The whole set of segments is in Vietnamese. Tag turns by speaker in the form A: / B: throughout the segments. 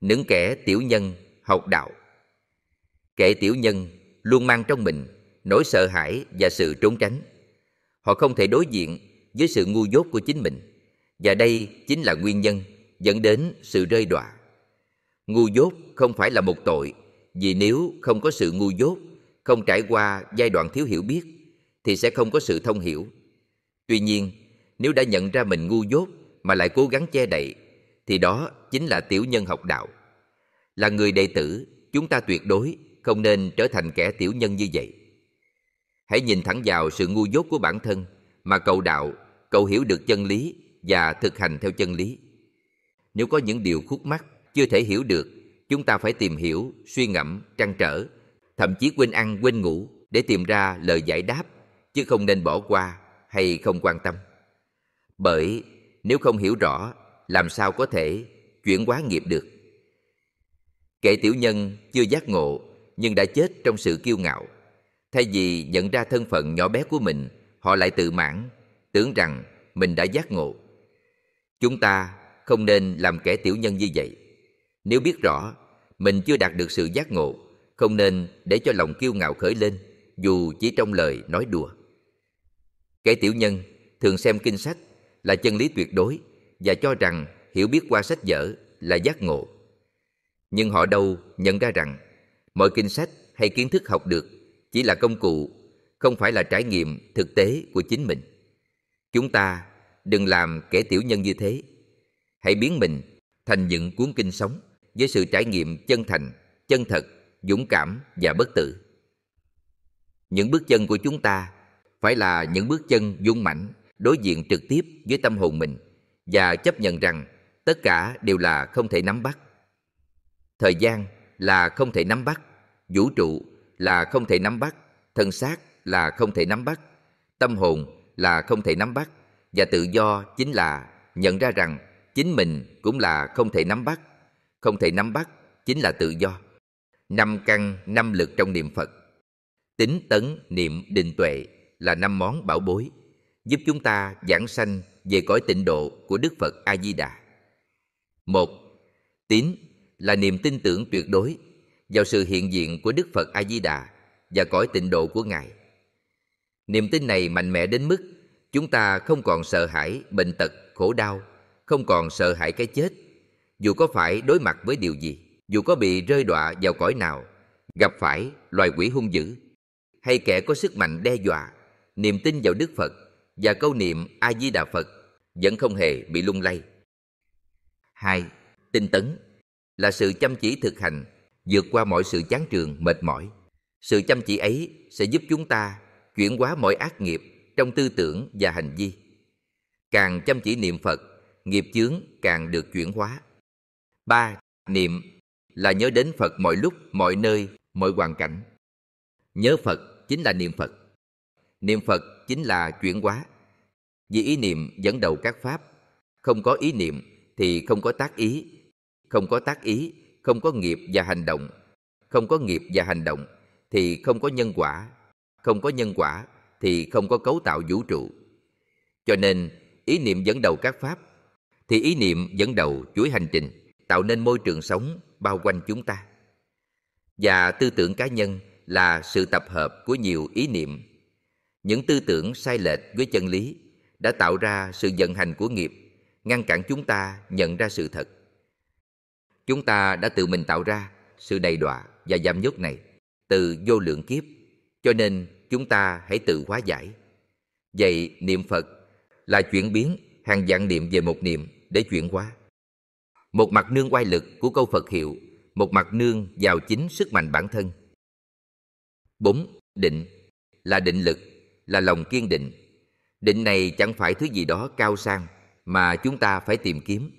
A: những kẻ tiểu nhân học đạo kẻ tiểu nhân luôn mang trong mình nỗi sợ hãi và sự trốn tránh họ không thể đối diện với sự ngu dốt của chính mình và đây chính là nguyên nhân dẫn đến sự rơi đọa ngu dốt không phải là một tội vì nếu không có sự ngu dốt không trải qua giai đoạn thiếu hiểu biết thì sẽ không có sự thông hiểu tuy nhiên nếu đã nhận ra mình ngu dốt mà lại cố gắng che đậy thì đó chính là tiểu nhân học đạo. Là người đệ tử, chúng ta tuyệt đối không nên trở thành kẻ tiểu nhân như vậy. Hãy nhìn thẳng vào sự ngu dốt của bản thân mà cầu đạo, cầu hiểu được chân lý và thực hành theo chân lý. Nếu có những điều khúc mắc chưa thể hiểu được, chúng ta phải tìm hiểu, suy ngẫm, trăn trở, thậm chí quên ăn, quên ngủ để tìm ra lời giải đáp, chứ không nên bỏ qua hay không quan tâm. Bởi nếu không hiểu rõ làm sao có thể chuyển hóa nghiệp được Kẻ tiểu nhân chưa giác ngộ nhưng đã chết trong sự kiêu ngạo thay vì nhận ra thân phận nhỏ bé của mình họ lại tự mãn tưởng rằng mình đã giác ngộ chúng ta không nên làm kẻ tiểu nhân như vậy nếu biết rõ mình chưa đạt được sự giác ngộ không nên để cho lòng kiêu ngạo khởi lên dù chỉ trong lời nói đùa kẻ tiểu nhân thường xem kinh sách là chân lý tuyệt đối và cho rằng hiểu biết qua sách vở là giác ngộ. Nhưng họ đâu nhận ra rằng mọi kinh sách hay kiến thức học được chỉ là công cụ, không phải là trải nghiệm thực tế của chính mình. Chúng ta đừng làm kẻ tiểu nhân như thế. Hãy biến mình thành những cuốn kinh sống với sự trải nghiệm chân thành, chân thật, dũng cảm và bất tử. Những bước chân của chúng ta phải là những bước chân dũng mãnh đối diện trực tiếp với tâm hồn mình – và chấp nhận rằng tất cả đều là không thể nắm bắt thời gian là không thể nắm bắt vũ trụ là không thể nắm bắt thân xác là không thể nắm bắt tâm hồn là không thể nắm bắt và tự do chính là nhận ra rằng chính mình cũng là không thể nắm bắt không thể nắm bắt chính là tự do năm căn năm lực trong niệm phật tính tấn niệm định tuệ là năm món bảo bối giúp chúng ta giảng sanh về cõi tịnh độ của Đức Phật A Di Đà. Một, tín là niềm tin tưởng tuyệt đối vào sự hiện diện của Đức Phật A Di Đà và cõi tịnh độ của Ngài. Niềm tin này mạnh mẽ đến mức chúng ta không còn sợ hãi bệnh tật, khổ đau, không còn sợ hãi cái chết, dù có phải đối mặt với điều gì, dù có bị rơi đọa vào cõi nào, gặp phải loài quỷ hung dữ hay kẻ có sức mạnh đe dọa, niềm tin vào Đức Phật và câu niệm a di đà phật vẫn không hề bị lung lay hai tinh tấn là sự chăm chỉ thực hành vượt qua mọi sự chán trường mệt mỏi sự chăm chỉ ấy sẽ giúp chúng ta chuyển hóa mọi ác nghiệp trong tư tưởng và hành vi càng chăm chỉ niệm phật nghiệp chướng càng được chuyển hóa ba niệm là nhớ đến phật mọi lúc mọi nơi mọi hoàn cảnh nhớ phật chính là niệm phật niệm phật chính là chuyển hóa vì ý niệm dẫn đầu các pháp không có ý niệm thì không có tác ý không có tác ý không có nghiệp và hành động không có nghiệp và hành động thì không có nhân quả không có nhân quả thì không có cấu tạo vũ trụ cho nên ý niệm dẫn đầu các pháp thì ý niệm dẫn đầu chuỗi hành trình tạo nên môi trường sống bao quanh chúng ta và tư tưởng cá nhân là sự tập hợp của nhiều ý niệm những tư tưởng sai lệch với chân lý đã tạo ra sự vận hành của nghiệp ngăn cản chúng ta nhận ra sự thật chúng ta đã tự mình tạo ra sự đầy đọa và giảm nhốt này từ vô lượng kiếp cho nên chúng ta hãy tự hóa giải vậy niệm phật là chuyển biến hàng dạng niệm về một niệm để chuyển hóa một mặt nương oai lực của câu phật hiệu một mặt nương vào chính sức mạnh bản thân bốn định là định lực là lòng kiên định định này chẳng phải thứ gì đó cao sang mà chúng ta phải tìm kiếm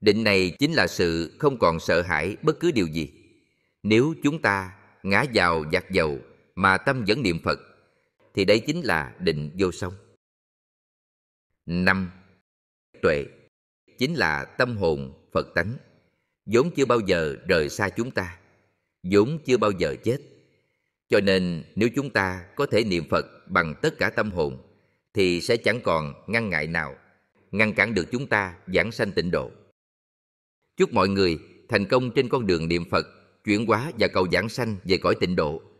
A: định này chính là sự không còn sợ hãi bất cứ điều gì nếu chúng ta ngã vào giặc dầu mà tâm vẫn niệm phật thì đây chính là định vô song năm tuệ chính là tâm hồn phật tánh vốn chưa bao giờ rời xa chúng ta vốn chưa bao giờ chết cho nên nếu chúng ta có thể niệm phật bằng tất cả tâm hồn thì sẽ chẳng còn ngăn ngại nào ngăn cản được chúng ta giảng sanh tịnh độ chúc mọi người thành công trên con đường niệm phật chuyển hóa và cầu giảng sanh về cõi tịnh độ